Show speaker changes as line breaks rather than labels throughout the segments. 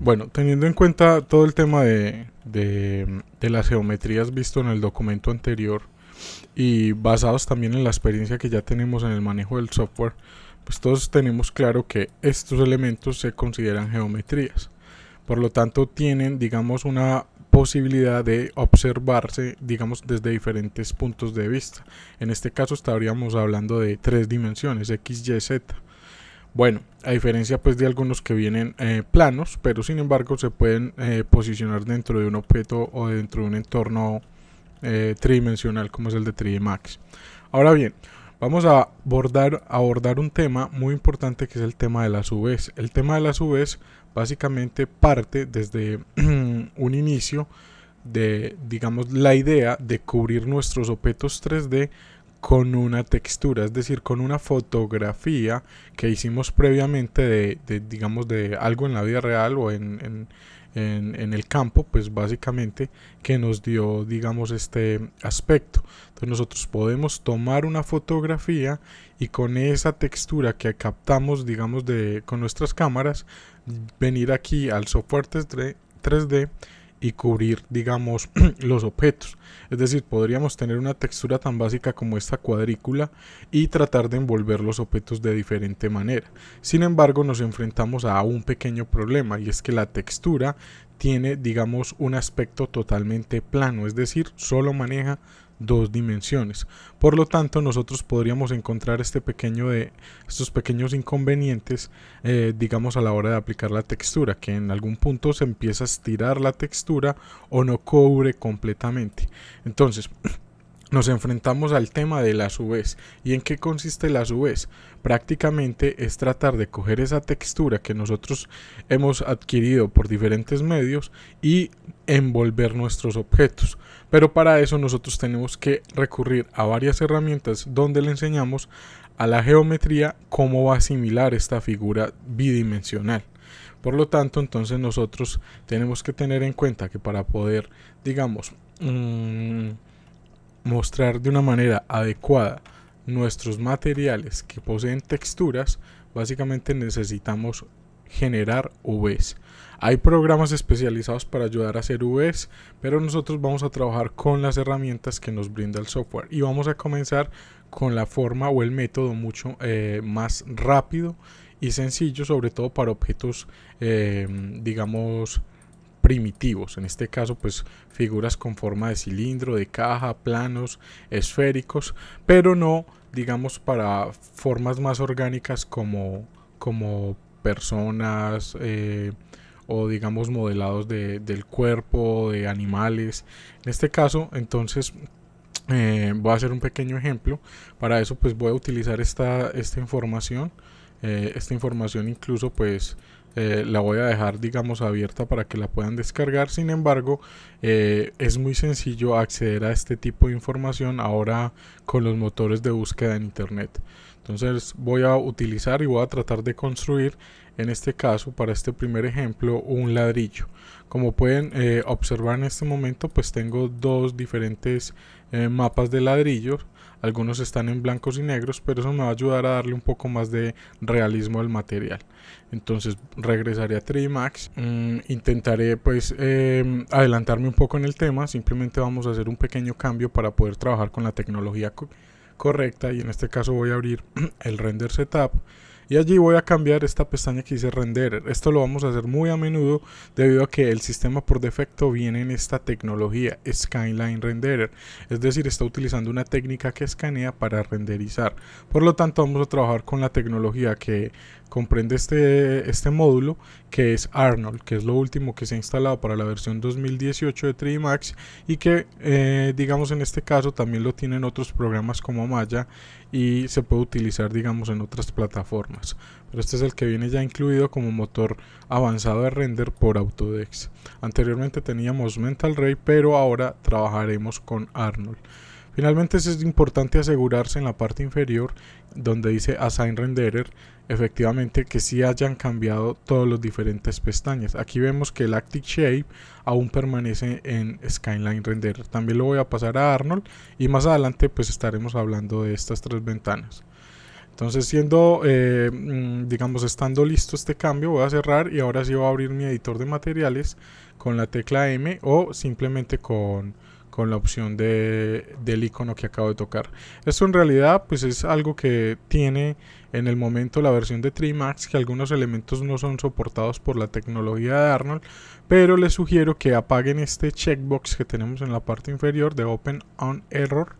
Bueno, teniendo en cuenta todo el tema de, las geometrías visto en el documento anterior y basados también en la experiencia que ya tenemos en el manejo del software, pues todos tenemos claro que estos elementos se consideran geometrías. Por lo tanto, tienen, digamos, una posibilidad de observarse, digamos, desde diferentes puntos de vista. En este caso estaríamos hablando de tres dimensiones, X, Y, Z. Bueno, a diferencia pues de algunos que vienen eh, planos, pero sin embargo se pueden eh, posicionar dentro de un objeto o dentro de un entorno eh, tridimensional como es el de 3D Max. Ahora bien, vamos a abordar, abordar un tema muy importante que es el tema de las UVs. El tema de las UVs básicamente parte desde un, inicio de, digamos, la idea de cubrir nuestros objetos 3D con una textura, es decir, con una fotografía que hicimos previamente de, digamos, de algo en la vida real o en, el campo, pues básicamente que nos dio, digamos, este aspecto. Entonces nosotros podemos tomar una fotografía y con esa textura que captamos, digamos, de, con nuestras cámaras, venir aquí al software 3D 3D y cubrir, digamos, los objetos. Es decir, podríamos tener una textura tan básica como esta cuadrícula y tratar de envolver los objetos de diferente manera. Sin embargo, nos enfrentamos a un pequeño problema y es que la textura tiene, digamos, un aspecto totalmente plano, es decir, solo maneja dos dimensiones. Por lo tanto, nosotros podríamos encontrar este pequeño de, estos pequeños inconvenientes, eh, digamos, a la hora de aplicar la textura, que en algún punto se empieza a estirar la textura o no cubre completamente. Entonces, nos enfrentamos al tema de la suvez. ¿Y en qué consiste la suvez? Prácticamente es tratar de coger esa textura que nosotros hemos adquirido por diferentes medios y envolver nuestros objetos. Pero para eso nosotros tenemos que recurrir a varias herramientas donde le enseñamos a la geometría cómo va a asimilar esta figura bidimensional. Por lo tanto, entonces nosotros tenemos que tener en cuenta que para poder, digamos, mm, mostrar de una manera adecuada nuestros materiales que poseen texturas, básicamente necesitamos generar UVs. Hay programas especializados para ayudar a hacer UVs, pero nosotros vamos a trabajar con las herramientas que nos brinda el software y vamos a comenzar con la forma o el método mucho eh, más rápido y sencillo, sobre todo para objetos, eh, digamos, primitivos, en este caso pues figuras con forma de cilindro, de caja, planos, esféricos, pero no digamos para formas más orgánicas como, como personas eh, o digamos modelados del cuerpo, de animales. En este caso entonces eh, voy a hacer un pequeño ejemplo, para eso pues voy a utilizar esta información eh, esta información incluso pues eh, la voy a dejar digamos abierta para que la puedan descargar. Sin embargo, eh, es muy sencillo acceder a este tipo de información ahora con los motores de búsqueda en Internet. Entonces voy a utilizar y voy a tratar de construir en este caso para este primer ejemplo un ladrillo. Como pueden observar en este momento pues tengo dos diferentes mapas de ladrillos algunos están en blancos y negros, pero eso me va a ayudar a darle un poco más de realismo al material. Entonces regresaré a 3D Max, mm, intentaré pues em, adelantarme un poco en el tema, simplemente vamos a hacer un pequeño cambio para poder trabajar con la tecnología correcta y en este caso voy a abrir el render setup y allí voy a cambiar esta pestaña que dice renderer. Esto lo vamos a hacer muy a menudo debido a que el sistema por defecto viene en esta tecnología Skyline Renderer. Es decir, está utilizando una técnica que escanea para renderizar. Por lo tanto vamos a trabajar con la tecnología que comprende este, este módulo que es Arnold, que es lo último que se ha instalado para la versión 2018 de 3D Max y que eh, digamos en este caso también lo tienen otros programas como Maya y se puede utilizar digamos en otras plataformas. Pero este es el que viene ya incluido como motor avanzado de render por Autodex. Anteriormente teníamos Mental Ray, pero ahora trabajaremos con Arnold. Finalmente es importante asegurarse en la parte inferior donde dice Assign Renderer, efectivamente que sí hayan cambiado todos los diferentes pestañas. Aquí vemos que el Active Shape aún permanece en Skyline Renderer. También lo voy a pasar a Arnold y más adelante pues estaremos hablando de estas tres ventanas. Entonces siendo, eh, mm, digamos, estando listo este cambio, voy a cerrar y ahora sí voy a abrir mi editor de materiales con la tecla M o simplemente con con la opción del icono que acabo de tocar. Esto en realidad pues es algo que tiene en el momento la versión de Trimax que algunos elementos no son soportados por la tecnología de Arnold, pero les sugiero que apaguen este checkbox que tenemos en la parte inferior de Open on Error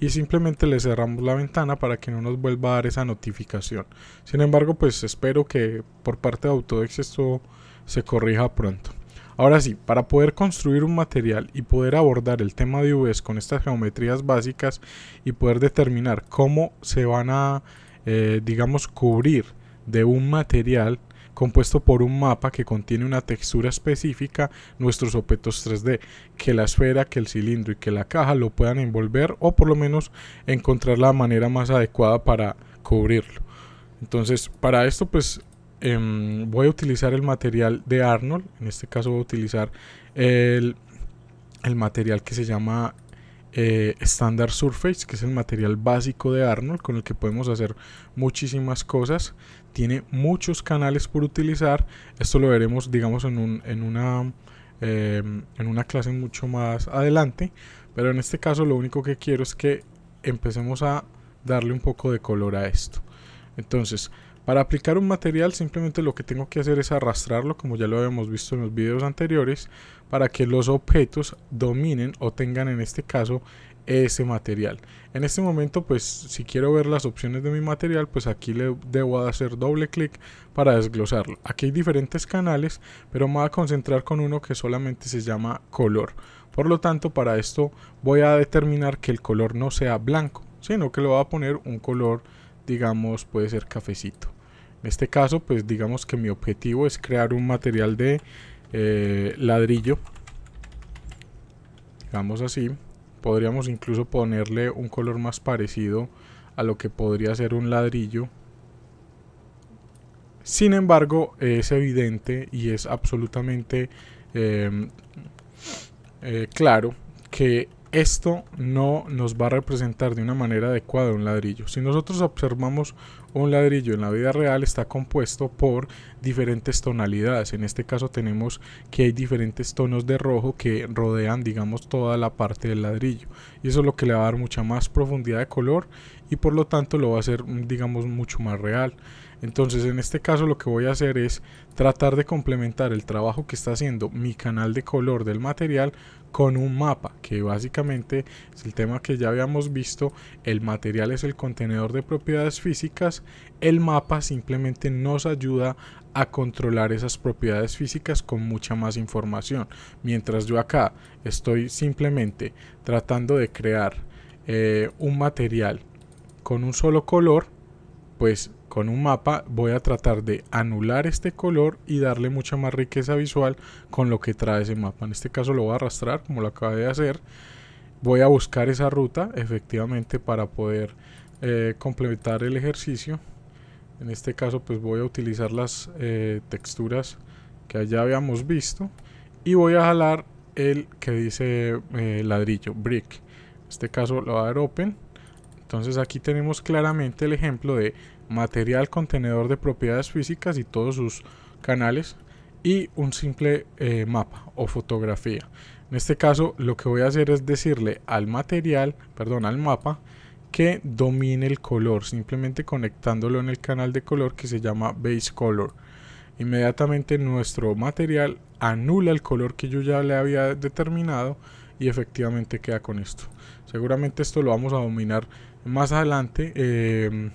y simplemente le cerramos la ventana para que no nos vuelva a dar esa notificación. Sin embargo, pues espero que por parte de Autodex esto se corrija pronto. Ahora sí, para poder construir un material y poder abordar el tema de UVs con estas geometrías básicas y poder determinar cómo se van a, eh, digamos, cubrir de un material compuesto por un mapa que contiene una textura específica, nuestros objetos 3D, que la esfera, que el cilindro y que la caja lo puedan envolver o por lo menos encontrar la manera más adecuada para cubrirlo. Entonces, para esto pues Em, voy a utilizar el material de Arnold. En este caso voy a utilizar el, material que se llama eh, Standard Surface, que es el material básico de Arnold, con el que podemos hacer muchísimas cosas. Tiene muchos canales por utilizar. Esto lo veremos, digamos, en, una, em, en una clase mucho más adelante. Pero en este caso lo único que quiero es que empecemos a darle un poco de color a esto. Entonces, para aplicar un material simplemente lo que tengo que hacer es arrastrarlo como ya lo habíamos visto en los videos anteriores para que los objetos dominen o tengan en este caso ese material. En este momento pues si quiero ver las opciones de mi material pues aquí le debo hacer doble clic para desglosarlo. Aquí hay diferentes canales pero me voy a concentrar con uno que solamente se llama color. Por lo tanto para esto voy a determinar que el color no sea blanco sino que lo voy a poner un color digamos puede ser cafecito en este caso, pues digamos que mi objetivo es crear un material de eh, ladrillo. Digamos así. Podríamos incluso ponerle un color más parecido a lo que podría ser un ladrillo. Sin embargo, es evidente y es absolutamente em, eh, claro que esto no nos va a representar de una manera adecuada un ladrillo. Si nosotros observamos un ladrillo en la vida real está compuesto por diferentes tonalidades. En este caso tenemos que hay diferentes tonos de rojo que rodean digamos toda la parte del ladrillo. Y eso es lo que le va a dar mucha más profundidad de color y por lo tanto lo va a hacer digamos mucho más real. Entonces en este caso lo que voy a hacer es tratar de complementar el trabajo que está haciendo mi canal de color del material con un mapa, que básicamente es el tema que ya habíamos visto, el material es el contenedor de propiedades físicas, el mapa simplemente nos ayuda a controlar esas propiedades físicas con mucha más información, mientras yo acá estoy simplemente tratando de crear eh, un material con un solo color, pues con un mapa voy a tratar de anular este color y darle mucha más riqueza visual con lo que trae ese mapa. En este caso lo voy a arrastrar como lo acabé de hacer. Voy a buscar esa ruta efectivamente para poder eh, completar complementar el ejercicio. En este caso pues voy a utilizar las eh, texturas que ya habíamos visto. Y voy a jalar el que dice eh, ladrillo, brick. En este caso lo voy a dar open. Entonces aquí tenemos claramente el ejemplo de material contenedor de propiedades físicas y todos sus canales y un simple eh, mapa o fotografía. En este caso lo que voy a hacer es decirle al material, perdón, al mapa que domine el color, simplemente conectándolo en el canal de color que se llama base color. Inmediatamente nuestro material anula el color que yo ya le había determinado y efectivamente queda con esto. Seguramente esto lo vamos a dominar más adelante. Em,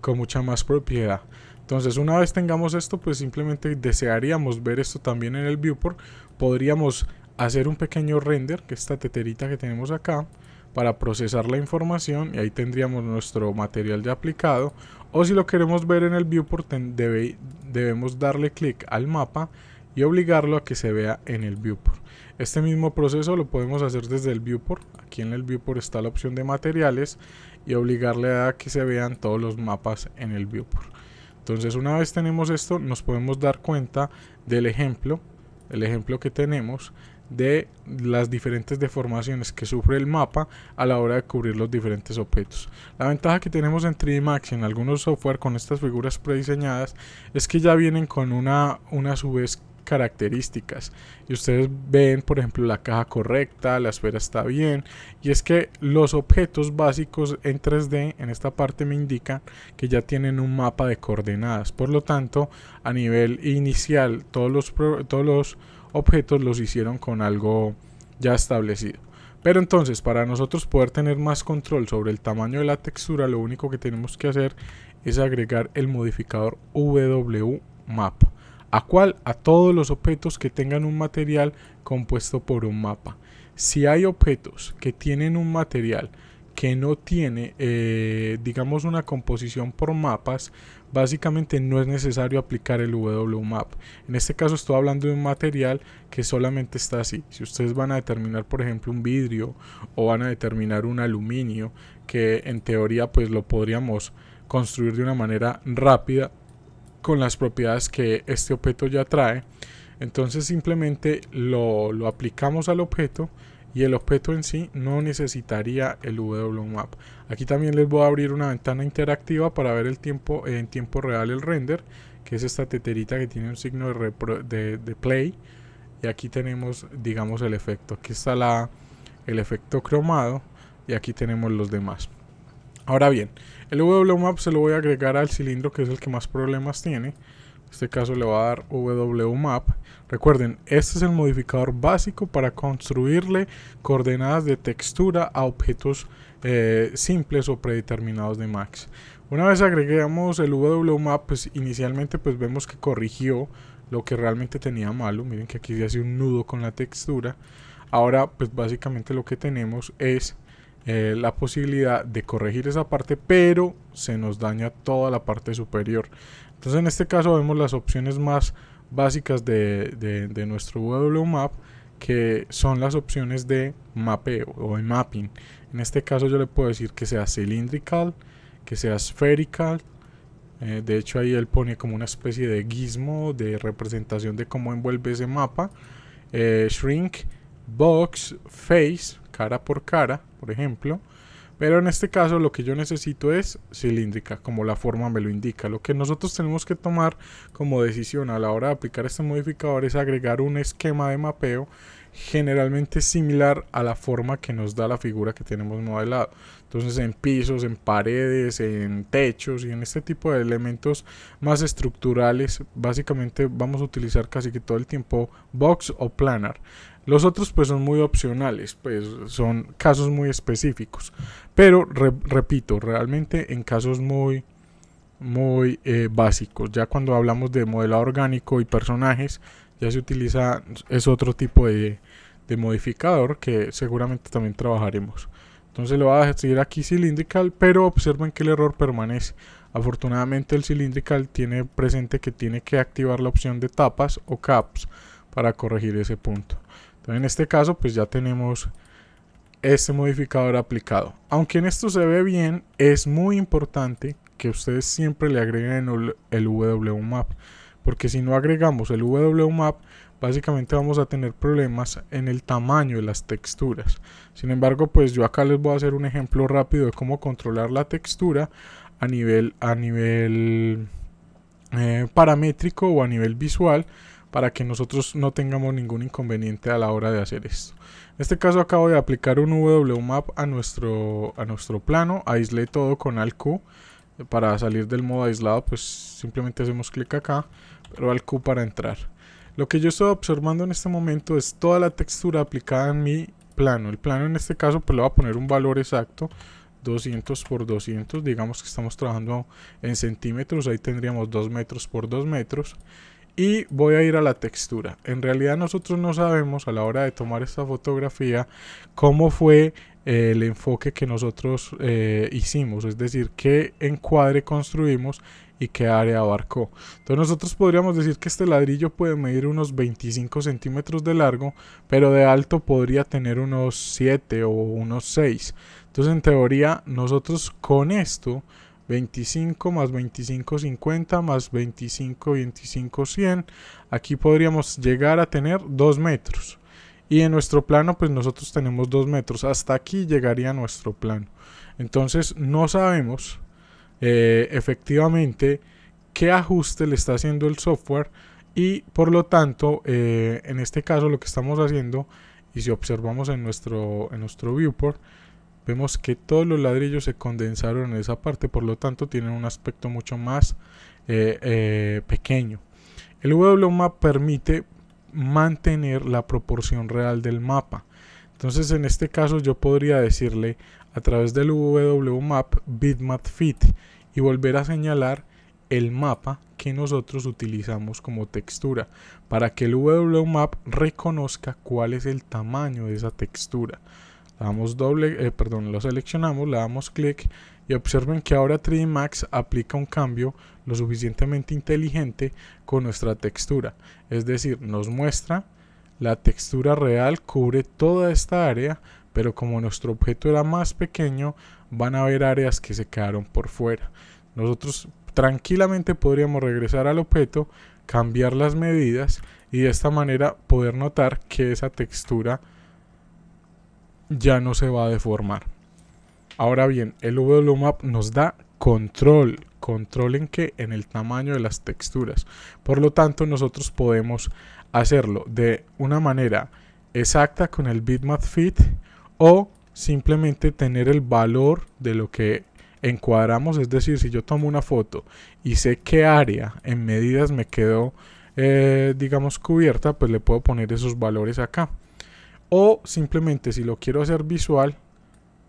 con mucha más propiedad. Entonces, una vez tengamos esto, pues simplemente desearíamos ver esto también en el viewport. Podríamos hacer un pequeño render, que esta teterita que tenemos acá, para procesar la información y ahí tendríamos nuestro material ya aplicado. O si lo queremos ver en el viewport, debemos darle clic al mapa y obligarlo a que se vea en el viewport. Este mismo proceso lo podemos hacer desde el viewport. Aquí en el viewport está la opción de materiales y obligarle a que se vean todos los mapas en el viewport. Entonces una vez tenemos esto nos podemos dar cuenta del ejemplo, el ejemplo que tenemos de las diferentes deformaciones que sufre el mapa a la hora de cubrir los diferentes objetos. La ventaja que tenemos en 3D Max y en algunos software con estas figuras prediseñadas es que ya vienen con una, una su vez características. Y ustedes ven, por ejemplo, la caja correcta, la esfera está bien. Y es que los objetos básicos en 3D en esta parte me indican que ya tienen un mapa de coordenadas. Por lo tanto, a nivel inicial, todos los, todos los objetos los hicieron con algo ya establecido. Pero entonces, para nosotros poder tener más control sobre el tamaño de la textura, lo único que tenemos que hacer es agregar el modificador WMAP. ¿A cuál? A todos los objetos que tengan un material compuesto por un mapa. Si hay objetos que tienen un material que no tiene, eh, digamos, una composición por mapas, básicamente no es necesario aplicar el WMAP. En este caso estoy hablando de un material que solamente está así. Si ustedes van a determinar, por ejemplo, un vidrio o van a determinar un aluminio, que en teoría pues lo podríamos construir de una manera rápida con las propiedades que este objeto ya trae. Entonces simplemente lo, aplicamos al objeto y el objeto en sí no necesitaría el WMAP. Aquí también les voy a abrir una ventana interactiva para ver el tiempo eh, en tiempo real el render, que es esta teterita que tiene un signo de, play. Y aquí tenemos, digamos, el efecto. Aquí está la, el efecto cromado y aquí tenemos los demás. Ahora bien, el WMAP se lo voy a agregar al cilindro que es el que más problemas tiene. En este caso le va a dar WMAP. Recuerden, este es el modificador básico para construirle coordenadas de textura a objetos eh, simples o predeterminados de Max. Una vez agregamos el WMAP, pues inicialmente pues vemos que corrigió lo que realmente tenía malo. Miren que aquí se hace un nudo con la textura. Ahora pues básicamente lo que tenemos es eh, la posibilidad de corregir esa parte, pero se nos daña toda la parte superior. Entonces en este caso vemos las opciones más básicas de, de, nuestro WMAP, que son las opciones de mapeo o de mapping. En este caso yo le puedo decir que sea cylindrical, que sea spherical. Eh, de hecho ahí él pone como una especie de gizmo de representación de cómo envuelve ese mapa. Eh, shrink, box, face, cara por cara por ejemplo. Pero en este caso lo que yo necesito es cilíndrica, como la forma me lo indica. Lo que nosotros tenemos que tomar como decisión a la hora de aplicar este modificador es agregar un esquema de mapeo generalmente similar a la forma que nos da la figura que tenemos modelado. Entonces en pisos, en paredes, en techos y en este tipo de elementos más estructurales, básicamente vamos a utilizar casi que todo el tiempo box o planar. Los otros pues son muy opcionales, pues son casos muy específicos. Pero repito, realmente en casos muy muy eh, básicos. Ya cuando hablamos de modelado orgánico y personajes, ya se utiliza, es otro tipo de, modificador que seguramente también trabajaremos. Entonces lo voy a decir aquí cylindrical, pero observen que el error permanece. Afortunadamente el cylindrical tiene presente que tiene que activar la opción de tapas o caps para corregir ese punto en este caso pues ya tenemos este modificador aplicado. Aunque en esto se ve bien, es muy importante que ustedes siempre le agreguen el WMAP. Porque si no agregamos el WMAP, básicamente vamos a tener problemas en el tamaño de las texturas. Sin embargo, pues yo acá les voy a hacer un ejemplo rápido de cómo controlar la textura a nivel, a nivel eh, paramétrico o a nivel visual para que nosotros no tengamos ningún inconveniente a la hora de hacer esto. En este caso acabo de aplicar un WMAP a nuestro, a nuestro plano, aislé todo con Q. para salir del modo aislado pues simplemente hacemos clic acá, pero Q para entrar. Lo que yo estoy observando en este momento es toda la textura aplicada en mi plano. El plano en este caso pues le voy a poner un valor exacto 200 por 200, digamos que estamos trabajando en centímetros, ahí tendríamos 2 metros por 2 metros y voy a ir a la textura. En realidad nosotros no sabemos a la hora de tomar esta fotografía cómo fue eh, el enfoque que nosotros eh, hicimos, es decir, qué encuadre construimos y qué área abarcó. Entonces nosotros podríamos decir que este ladrillo puede medir unos 25 centímetros de largo, pero de alto podría tener unos 7 o unos 6. Entonces en teoría nosotros con esto 25 más 25, 50 más 25, 25, 100. Aquí podríamos llegar a tener 2 metros. Y en nuestro plano, pues nosotros tenemos 2 metros. Hasta aquí llegaría nuestro plano. Entonces no sabemos eh, efectivamente qué ajuste le está haciendo el software. Y por lo tanto, eh, en este caso lo que estamos haciendo, y si observamos en nuestro, en nuestro viewport, vemos que todos los ladrillos se condensaron en esa parte, por lo tanto tienen un aspecto mucho más eh, eh, pequeño. El WMAP permite mantener la proporción real del mapa. Entonces en este caso yo podría decirle a través del WMAP bitmap fit y volver a señalar el mapa que nosotros utilizamos como textura para que el WMAP reconozca cuál es el tamaño de esa textura damos doble, eh, perdón, lo seleccionamos, le damos clic y observen que ahora 3D Max aplica un cambio lo suficientemente inteligente con nuestra textura. Es decir, nos muestra la textura real, cubre toda esta área, pero como nuestro objeto era más pequeño, van a haber áreas que se quedaron por fuera. Nosotros tranquilamente podríamos regresar al objeto, cambiar las medidas y de esta manera poder notar que esa textura ya no se va a deformar. Ahora bien, el Map nos da control. ¿Control en qué? En el tamaño de las texturas. Por lo tanto, nosotros podemos hacerlo de una manera exacta con el bitmap fit o simplemente tener el valor de lo que encuadramos. Es decir, si yo tomo una foto y sé qué área en medidas me quedó, eh, digamos, cubierta, pues le puedo poner esos valores acá. O simplemente si lo quiero hacer visual,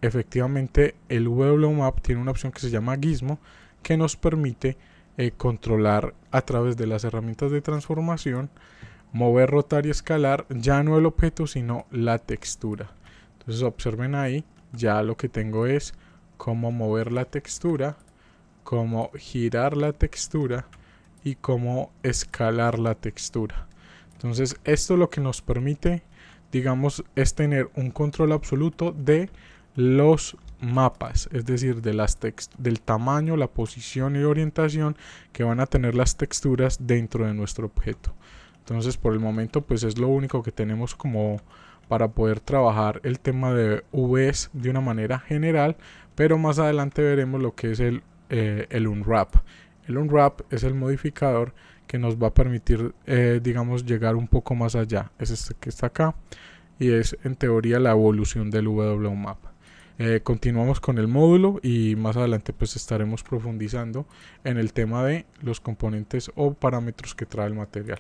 efectivamente el WMAP Map tiene una opción que se llama Gizmo que nos permite eh, controlar a través de las herramientas de transformación, mover, rotar y escalar ya no el objeto sino la textura. Entonces observen ahí, ya lo que tengo es cómo mover la textura, cómo girar la textura y cómo escalar la textura. Entonces esto es lo que nos permite digamos, es tener un control absoluto de los mapas, es decir, de las del tamaño, la posición y orientación que van a tener las texturas dentro de nuestro objeto. Entonces, por el momento, pues es lo único que tenemos como para poder trabajar el tema de VS de una manera general, pero más adelante veremos lo que es el, eh, el unwrap. El unwrap es el modificador que nos va a permitir, eh, digamos, llegar un poco más allá. Es este que está acá y es en teoría la evolución del WMAP. Eh, continuamos con el módulo y más adelante pues estaremos profundizando en el tema de los componentes o parámetros que trae el material.